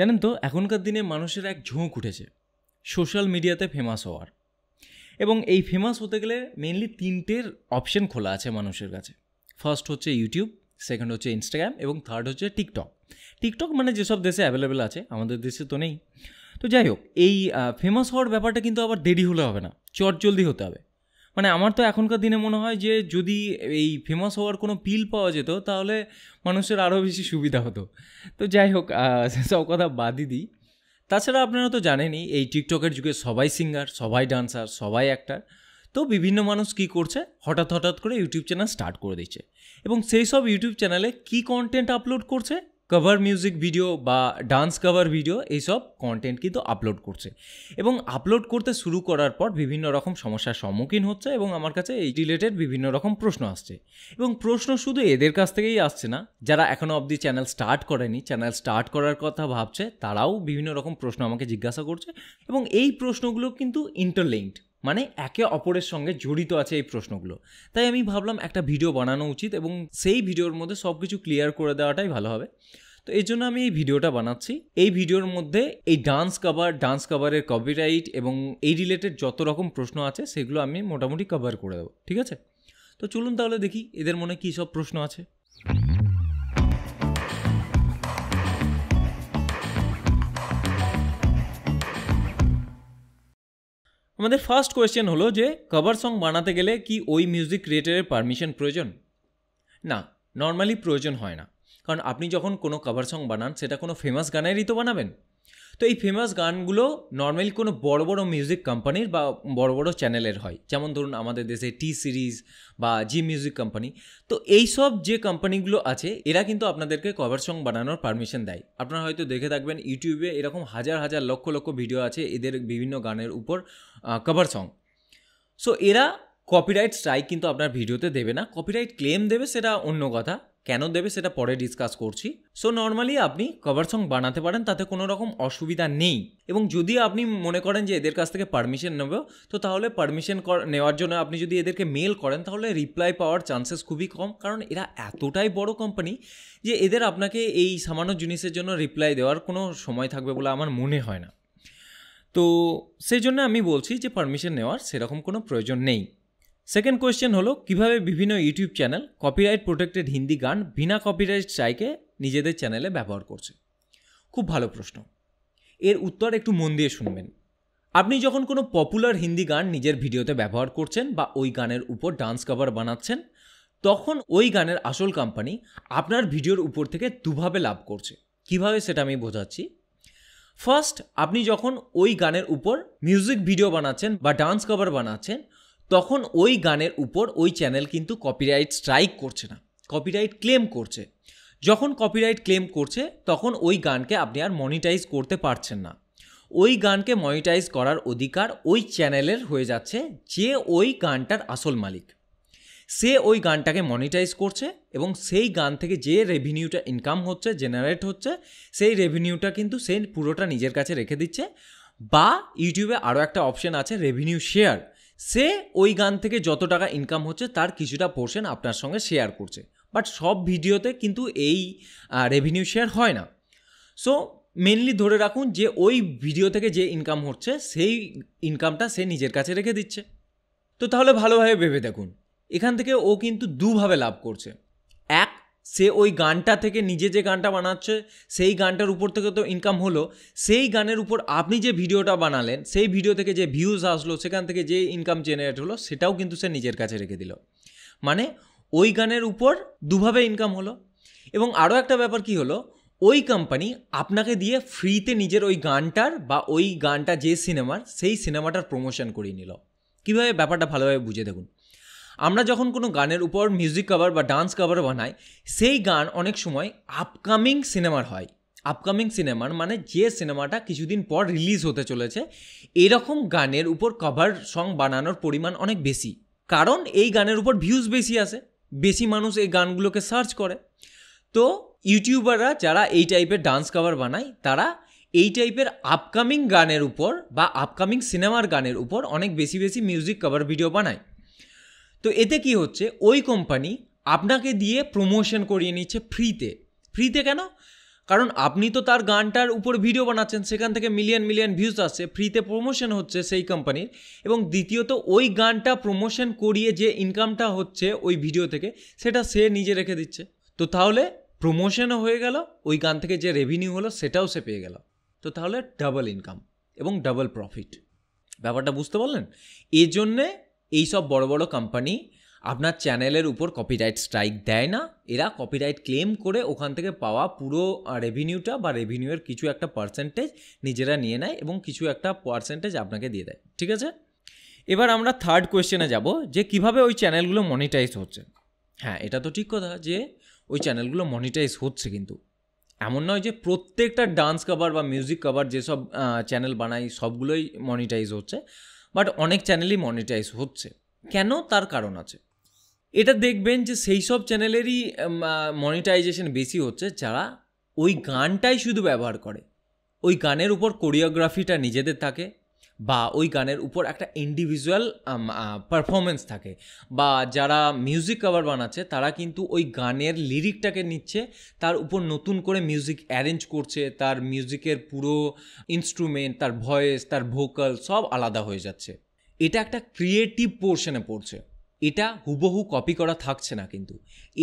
জানেন তো এখনকার দিনে মানুষের এক ঝোঁক উঠেছে সোশ্যাল মিডিয়াতে ফেমাস হওয়ার এবং এই ফেমাস হতে গেলে মেনলি তিনটের অপশন খোলা আছে মানুষের কাছে ফার্স্ট হচ্ছে ইউটিউব সেকেন্ড হচ্ছে ইনস্টাগ্রাম এবং থার্ড হচ্ছে টিকটক টিকটক মানে যেসব দেশে অ্যাভেলেবেল আছে আমাদের দেশে তো নেই তো যাই হোক এই ফেমাস হওয়ার ব্যাপারটা কিন্তু আবার দেরি হলে হবে না জলদি হতে হবে মানে আমার তো এখনকার দিনে মনে হয় যে যদি এই ফেমাস হওয়ার কোনো পিল পাওয়া যেত তাহলে মানুষের আরও বেশি সুবিধা হতো তো যাই হোক সেসব কথা বাদই দিই তাছাড়া আপনারা তো জানেনই এই টিকটকের যুগে সবাই সিঙ্গার সবাই ডান্সার সবাই অ্যাক্টার তো বিভিন্ন মানুষ কি করছে হঠাৎ হঠাৎ করে ইউটিউব চ্যানেল স্টার্ট করে দিচ্ছে এবং সেই সব ইউটিউব চ্যানেলে কি কন্টেন্ট আপলোড করছে কভার মিউজিক ভিডিও বা ডান্স কভার ভিডিও এইসব কন্টেন্ট কিন্তু আপলোড করছে এবং আপলোড করতে শুরু করার পর বিভিন্ন রকম সমস্যার সম্মুখীন হচ্ছে এবং আমার কাছে এই রিলেটেড বিভিন্ন রকম প্রশ্ন আসছে এবং প্রশ্ন শুধু এদের কাছ থেকেই আসছে না যারা এখনও অবধি চ্যানেল স্টার্ট করেনি চ্যানেল স্টার্ট করার কথা ভাবছে তারাও বিভিন্ন রকম প্রশ্ন আমাকে জিজ্ঞাসা করছে এবং এই প্রশ্নগুলো কিন্তু ইন্টারলিঙ্কড মানে একে অপরের সঙ্গে জড়িত আছে এই প্রশ্নগুলো তাই আমি ভাবলাম একটা ভিডিও বানানো উচিত এবং সেই ভিডিওর মধ্যে সব কিছু ক্লিয়ার করে দেওয়াটাই ভালো হবে তো এই জন্য আমি এই ভিডিওটা বানাচ্ছি এই ভিডিওর মধ্যে এই ডান্স কভার ডান্স কভারের কপিরাইট এবং এই রিলেটেড যত রকম প্রশ্ন আছে সেগুলো আমি মোটামুটি কভার করে দেবো ঠিক আছে তো চলুন তাহলে দেখি এদের মনে কী সব প্রশ্ন আছে আমাদের ফার্স্ট কোয়েশ্চেন হলো যে কভার সং বানাতে গেলে কি ওই মিউজিক ক্রিয়েটারের পারমিশন প্রয়োজন না নর্মালি প্রয়োজন হয় না কারণ আপনি যখন কোনো কভার সং বানান সেটা কোনো ফেমাস গানেরই তো বানাবেন তো এই ফেমাস গানগুলো নর্মালি কোনো বড় বড় মিউজিক কোম্পানির বা বড় বড় চ্যানেলের হয় যেমন ধরুন আমাদের দেশে টি সিরিজ বা জি মিউজিক কোম্পানি তো এই সব যে কোম্পানিগুলো আছে এরা কিন্তু আপনাদেরকে কভার সং বানানোর পারমিশন দেয় আপনারা হয়তো দেখে থাকবেন ইউটিউবে এরকম হাজার হাজার লক্ষ লক্ষ ভিডিও আছে এদের বিভিন্ন গানের উপর কভার সং সো এরা কপিরাইট স্ট্রাইক কিন্তু আপনার ভিডিওতে দেবে না কপিরাইট ক্লেম দেবে সেটা অন্য কথা কেন দেবে সেটা পরে ডিসকাস করছি সো নর্মালি আপনি কভার সং বানাতে পারেন তাতে কোনো রকম অসুবিধা নেই এবং যদি আপনি মনে করেন যে এদের কাছ থেকে পারমিশন নেব তো তাহলে পারমিশন নেওয়ার জন্য আপনি যদি এদেরকে মেল করেন তাহলে রিপ্লাই পাওয়ার চান্সেস খুবই কম কারণ এরা এতটাই বড় কোম্পানি যে এদের আপনাকে এই সামান্য জিনিসের জন্য রিপ্লাই দেওয়ার কোনো সময় থাকবে বলে আমার মনে হয় না তো সেই জন্য আমি বলছি যে পারমিশন নেওয়ার সেরকম কোনো প্রয়োজন নেই সেকেন্ড কোয়েশ্চেন হলো কিভাবে বিভিন্ন YouTube channel copyright protected Hindi গান বিনা কপিরাইট স্ট্রাইকে নিজেদের চ্যানেলে ব্যবহার করছে খুব ভালো প্রশ্ন এর উত্তর একটু মন দিয়ে শুনবেন আপনি যখন কোনো পপুলার হিন্দি গান নিজের ভিডিওতে ব্যবহার করছেন বা ওই গানের উপর ডান্স কভার বানাচ্ছেন তখন ওই গানের আসল কোম্পানি আপনার ভিডিওর উপর থেকে দুভাবে লাভ করছে কিভাবে সেটা আমি বোঝাচ্ছি ফার্স্ট আপনি যখন ওই গানের উপর মিউজিক ভিডিও বানাচ্ছেন বা ডান্স কভার বানাচ্ছেন তখন ওই গানের উপর ওই চ্যানেল কিন্তু কপিরাইট স্ট্রাইক করছে না কপিরাইট ক্লেম করছে যখন কপিরাইট ক্লেম করছে তখন ওই গানকে আপনি আর মনিটাইজ করতে পারছেন না ওই গানকে মনিটাইজ করার অধিকার ওই চ্যানেলের হয়ে যাচ্ছে যে ওই গানটার আসল মালিক সে ওই গানটাকে মনিটাইজ করছে এবং সেই গান থেকে যে রেভিনিউটা ইনকাম হচ্ছে জেনারেট হচ্ছে সেই রেভিনিউটা কিন্তু সে পুরোটা নিজের কাছে রেখে দিচ্ছে বা ইউটিউবে আরও একটা অপশন আছে রেভিনিউ শেয়ার সে ওই গান থেকে যত টাকা ইনকাম হচ্ছে তার কিছুটা পোর্শন আপনার সঙ্গে শেয়ার করছে বাট সব ভিডিওতে কিন্তু এই রেভিনিউ শেয়ার হয় না সো মেনলি ধরে রাখুন যে ওই ভিডিও থেকে যে ইনকাম হচ্ছে সেই ইনকামটা সে নিজের কাছে রেখে দিচ্ছে তো তাহলে ভালোভাবে ভেবে দেখুন এখান থেকে ও কিন্তু দুভাবে লাভ করছে এক সে ওই গানটা থেকে নিজে যে গানটা বানাচ্ছে সেই গানটার উপর থেকে তো ইনকাম হলো সেই গানের উপর আপনি যে ভিডিওটা বানালেন সেই ভিডিও থেকে যে ভিউজ আসলো সেখান থেকে যে ইনকাম জেনারেট হলো সেটাও কিন্তু সে নিজের কাছে রেখে দিল মানে ওই গানের উপর দুভাবে ইনকাম হলো এবং আরও একটা ব্যাপার কি হলো ওই কোম্পানি আপনাকে দিয়ে ফ্রিতে নিজের ওই গানটার বা ওই গানটা যে সিনেমার সেই সিনেমাটার প্রমোশন করিয়ে নিল কীভাবে ব্যাপারটা ভালোভাবে বুঝে দেখুন আমরা যখন কোনো গানের উপর মিউজিক কাভার বা ডান্স কাভার বানাই সেই গান অনেক সময় আপকামিং সিনেমার হয় আপকামিং সিনেমার মানে যে সিনেমাটা কিছুদিন পর রিলিজ হতে চলেছে এরকম গানের উপর কভার সং বানানোর পরিমাণ অনেক বেশি কারণ এই গানের উপর ভিউজ বেশি আসে বেশি মানুষ এই গানগুলোকে সার্চ করে তো ইউটিউবাররা যারা এই টাইপের ডান্স কাভার বানায় তারা এই টাইপের আপকামিং গানের উপর বা আপকামিং সিনেমার গানের উপর অনেক বেশি বেশি মিউজিক কভার ভিডিও বানায় তো এতে কি হচ্ছে ওই কোম্পানি আপনাকে দিয়ে প্রমোশন করিয়ে নিচ্ছে ফ্রিতে ফ্রিতে কেন কারণ আপনি তো তার গানটার উপর ভিডিও বানাচ্ছেন সেখান থেকে মিলিয়ন মিলিয়ন ভিউজ আসছে ফ্রিতে প্রমোশন হচ্ছে সেই কোম্পানির এবং দ্বিতীয়ত ওই গানটা প্রমোশন করিয়ে যে ইনকামটা হচ্ছে ওই ভিডিও থেকে সেটা সে নিজে রেখে দিচ্ছে তো তাহলে প্রমোশনও হয়ে গেল ওই গান থেকে যে রেভিনিউ হলো সেটাও সে পেয়ে গেল তো তাহলে ডাবল ইনকাম এবং ডাবল প্রফিট ব্যাপারটা বুঝতে পারলেন এজন্যে এই সব বড় বড় কোম্পানি আপনার চ্যানেলের উপর কপিরাইট স্ট্রাইক দেয় না এরা কপিরাইট ক্লেম করে ওখান থেকে পাওয়া পুরো রেভিনিউটা বা রেভিনিউয়ের কিছু একটা পার্সেন্টেজ নিজেরা নিয়ে নেয় এবং কিছু একটা পার্সেন্টেজ আপনাকে দিয়ে দেয় ঠিক আছে এবার আমরা থার্ড কোয়েশ্চেনে যাব যে কিভাবে ওই চ্যানেলগুলো মনিটাইজ হচ্ছে হ্যাঁ এটা তো ঠিক কথা যে ওই চ্যানেলগুলো মনিটাইজ হচ্ছে কিন্তু এমন নয় যে প্রত্যেকটা ডান্স কভার বা মিউজিক কভার যেসব চ্যানেল বানাই সবগুলোই মনিটাইজ হচ্ছে বাট অনেক চ্যানেলই মনিটাইজ হচ্ছে কেন তার কারণ আছে এটা দেখবেন যে সেই সব চ্যানেলেরই মনিটাইজেশন বেশি হচ্ছে যারা ওই গানটাই শুধু ব্যবহার করে ওই গানের উপর কোরিওগ্রাফিটা নিজেদের থাকে বা ওই গানের উপর একটা ইন্ডিভিজুয়াল পারফরমেন্স থাকে বা যারা মিউজিক কভার বানাচ্ছে তারা কিন্তু ওই গানের লিরিকটাকে নিচ্ছে তার উপর নতুন করে মিউজিক অ্যারেঞ্জ করছে তার মিউজিকের পুরো ইনস্ট্রুমেন্ট তার ভয়েস তার ভোকাল সব আলাদা হয়ে যাচ্ছে এটা একটা ক্রিয়েটিভ পোর্শনে পড়ছে এটা হুবহু কপি করা থাকছে না কিন্তু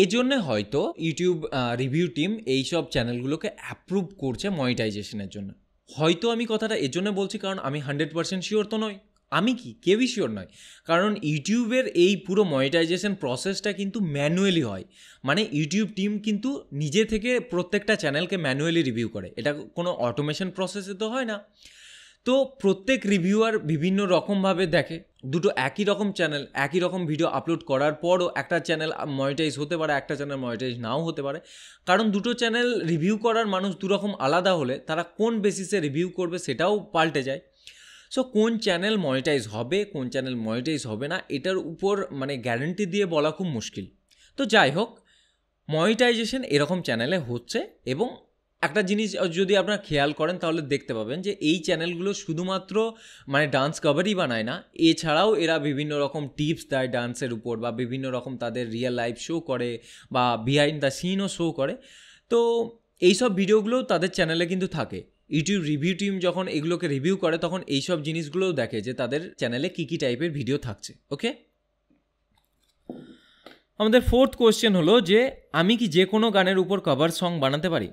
এই জন্যে হয়তো ইউটিউব রিভিউ টিম এইসব চ্যানেলগুলোকে অ্যাপ্রুভ করছে মনিটাইজেশনের জন্য হয়তো আমি কথাটা এর জন্য বলছি কারণ আমি হান্ড্রেড পার্সেন্ট শিওর তো নয় আমি কি কেউই শিওর নয় কারণ ইউটিউবের এই পুরো মনিটাইজেশন প্রসেসটা কিন্তু ম্যানুয়ালি হয় মানে ইউটিউব টিম কিন্তু নিজে থেকে প্রত্যেকটা চ্যানেলকে ম্যানুয়ালি রিভিউ করে এটা কোনো অটোমেশন প্রসেসে তো হয় না তো প্রত্যেক রিভিউয়ার বিভিন্ন রকমভাবে দেখে দুটো একই রকম চ্যানেল একই রকম ভিডিও আপলোড করার পরও একটা চ্যানেল মনিটাইজ হতে পারে একটা চ্যানেল মনিটাইজ নাও হতে পারে কারণ দুটো চ্যানেল রিভিউ করার মানুষ দুরকম আলাদা হলে তারা কোন বেসিসে রিভিউ করবে সেটাও পাল্টে যায় সো কোন চ্যানেল মনিটাইজ হবে কোন চ্যানেল মনিটাইজ হবে না এটার উপর মানে গ্যারেন্টি দিয়ে বলা খুব মুশকিল তো যাই হোক মনিটাইজেশন এরকম চ্যানেলে হচ্ছে এবং একটা জিনিস যদি আপনারা খেয়াল করেন তাহলে দেখতে পাবেন যে এই চ্যানেলগুলো শুধুমাত্র মানে ডান্স কভারই বানায় না এছাড়াও এরা বিভিন্ন রকম টিপস দেয় ডান্সের উপর বা বিভিন্ন রকম তাদের রিয়েল লাইফ শো করে বা বিহাইন্ড দ্য সিনও শো করে তো এইসব ভিডিওগুলোও তাদের চ্যানেলে কিন্তু থাকে ইউটিউব রিভিউ টিম যখন এগুলোকে রিভিউ করে তখন এইসব জিনিসগুলোও দেখে যে তাদের চ্যানেলে কী কী টাইপের ভিডিও থাকছে ওকে আমাদের ফোর্থ কোয়েশ্চেন হলো যে আমি কি যে কোনো গানের উপর কভার সং বানাতে পারি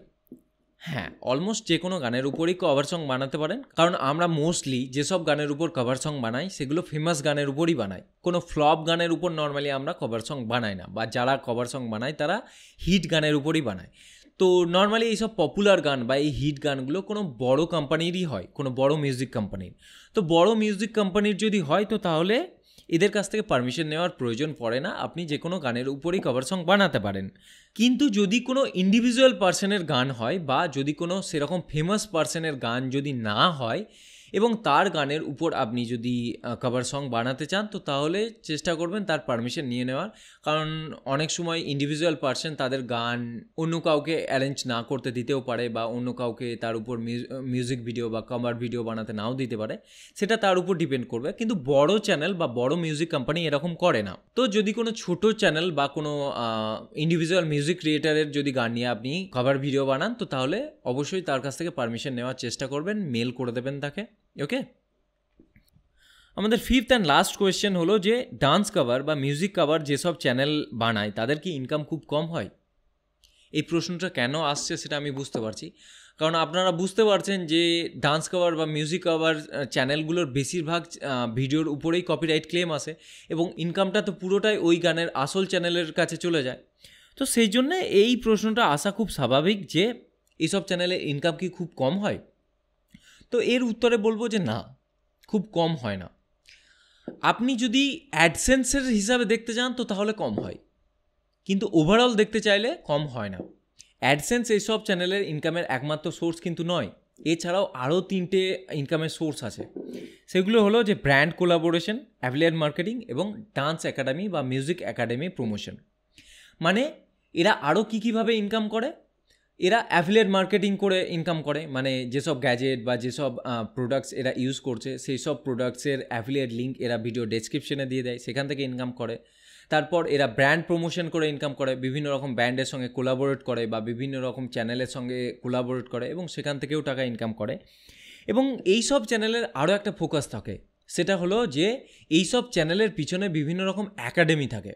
হ্যাঁ অলমোস্ট যে কোনো গানের উপরই কভার সং বানাতে পারেন কারণ আমরা মোস্টলি যেসব গানের উপর কভার সং বানাই সেগুলো ফেমাস গানের উপরই বানাই কোনো ফ্লপ গানের উপর নর্মালি আমরা কভার সং বানাই না বা যারা কভার সং বানায় তারা হিট গানের উপরই বানায় তো নর্মালি এইসব পপুলার গান বা এই হিট গানগুলো কোনো বড় কোম্পানিরই হয় কোনো বড় মিউজিক কোম্পানির তো বড় মিউজিক কোম্পানির যদি হয় তো তাহলে এদের কাছ থেকে পারমিশন নেওয়ার প্রয়োজন পড়ে না আপনি যে কোনো গানের উপরেই কভার সং বানাতে পারেন কিন্তু যদি কোনো ইন্ডিভিজুয়াল পার্সনের গান হয় বা যদি কোনো সেরকম ফেমাস পার্সনের গান যদি না হয় এবং তার গানের উপর আপনি যদি কভার সং বানাতে চান তো তাহলে চেষ্টা করবেন তার পারমিশন নিয়ে নেওয়ার কারণ অনেক সময় ইন্ডিভিজুয়াল পার্সন তাদের গান অন্য কাউকে অ্যারেঞ্জ না করতে দিতেও পারে বা অন্য কাউকে তার উপর মিউজিক ভিডিও বা কভার ভিডিও বানাতে নাও দিতে পারে সেটা তার উপর ডিপেন্ড করবে কিন্তু বড় চ্যানেল বা বড় মিউজিক কোম্পানি এরকম করে না তো যদি কোনো ছোট চ্যানেল বা কোনো ইন্ডিভিজুয়াল মিউজিক ক্রিয়েটারের যদি গান নিয়ে আপনি কভার ভিডিও বানান তো তাহলে অবশ্যই তার কাছ থেকে পারমিশন নেওয়ার চেষ্টা করবেন মেল করে দেবেন তাকে ওকে আমাদের ফিফথ অ্যান্ড লাস্ট কোয়েশ্চেন হলো যে ডান্স কভার বা মিউজিক কভার যেসব চ্যানেল বানায় তাদের কি ইনকাম খুব কম হয় এই প্রশ্নটা কেন আসছে সেটা আমি বুঝতে পারছি কারণ আপনারা বুঝতে পারছেন যে ডান্স কভার বা মিউজিক কভার চ্যানেলগুলোর বেশিরভাগ ভিডিওর উপরেই কপিরাইট ক্লেম আসে এবং ইনকামটা তো পুরোটাই ওই গানের আসল চ্যানেলের কাছে চলে যায় তো সেই জন্যে এই প্রশ্নটা আসা খুব স্বাভাবিক যে এইসব চ্যানেলে ইনকাম কি খুব কম হয় তো এর উত্তরে বলবো যে না খুব কম হয় না আপনি যদি অ্যাডসেন্সের হিসাবে দেখতে যান তো তাহলে কম হয় কিন্তু ওভারঅল দেখতে চাইলে কম হয় না অ্যাডসেন্স এইসব চ্যানেলের ইনকামের একমাত্র সোর্স কিন্তু নয় এছাড়াও আরও তিনটে ইনকামের সোর্স আছে সেগুলো হলো যে ব্র্যান্ড কোলাবোরেশন অ্যাভিলিয়ান মার্কেটিং এবং ডান্স একাডেমি বা মিউজিক একাডেমি প্রমোশন মানে এরা আরও কী কীভাবে ইনকাম করে এরা অ্যাফিলেট মার্কেটিং করে ইনকাম করে মানে যেসব গ্যাজেট বা যেসব প্রোডাক্টস এরা ইউজ করছে সেই সব প্রোডাক্টসের অ্যাফিলেট লিঙ্ক এরা ভিডিও ডেসক্রিপশনে দিয়ে দেয় সেখান থেকে ইনকাম করে তারপর এরা ব্র্যান্ড প্রমোশন করে ইনকাম করে বিভিন্ন রকম ব্র্যান্ডের সঙ্গে কোলাবোরেট করে বা বিভিন্ন রকম চ্যানেলের সঙ্গে কোলাবোরেট করে এবং সেখান থেকেও টাকা ইনকাম করে এবং এই সব চ্যানেলের আরও একটা ফোকাস থাকে সেটা হলো যে এই সব চ্যানেলের পিছনে বিভিন্ন রকম অ্যাকাডেমি থাকে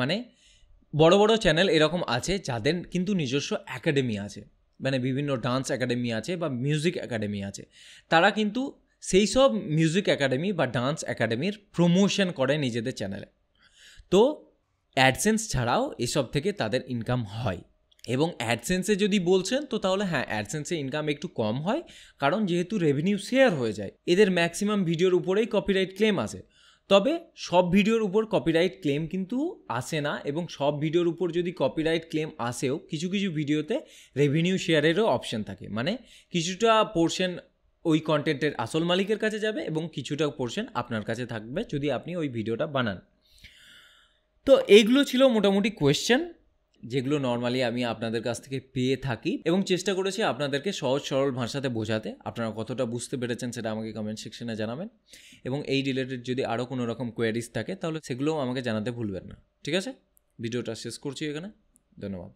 মানে বড় বড় চ্যানেল এরকম আছে যাদের কিন্তু নিজস্ব একাডেমি আছে মানে বিভিন্ন ডান্স একাডেমি আছে বা মিউজিক একাডেমি আছে তারা কিন্তু সেই সব মিউজিক একাডেমি বা ডান্স একাডেমির প্রমোশন করে নিজেদের চ্যানেলে তো অ্যাডসেন্স ছাড়াও এসব থেকে তাদের ইনকাম হয় এবং অ্যাডসেন্সে যদি বলছেন তো তাহলে হ্যাঁ অ্যাডসেন্সে ইনকাম একটু কম হয় কারণ যেহেতু রেভিনিউ শেয়ার হয়ে যায় এদের ম্যাক্সিমাম ভিডিওর উপরেই কপিরাইট ক্লেম আছে তবে সব ভিডিওর উপর কপিরাইট ক্লেম কিন্তু আসে না এবং সব ভিডিওর উপর যদি কপিরাইট ক্লেম আসেও কিছু কিছু ভিডিওতে রেভিনিউ শেয়ারেরও অপশন থাকে মানে কিছুটা পোর্শন ওই কন্টেন্টের আসল মালিকের কাছে যাবে এবং কিছুটা পোর্শন আপনার কাছে থাকবে যদি আপনি ওই ভিডিওটা বানান তো এইগুলো ছিল মোটামুটি কোয়েশ্চেন যেগুলো নর্মালি আমি আপনাদের কাছ থেকে পেয়ে থাকি এবং চেষ্টা করেছি আপনাদেরকে সহজ সরল ভাষাতে বোঝাতে আপনারা কতটা বুঝতে পেরেছেন সেটা আমাকে কমেন্ট সেকশনে জানাবেন এবং এই রিলেটেড যদি আরও কোনো রকম কোয়ারিজ থাকে তাহলে সেগুলোও আমাকে জানাতে ভুলবেন না ঠিক আছে ভিডিওটা শেষ করছি এখানে ধন্যবাদ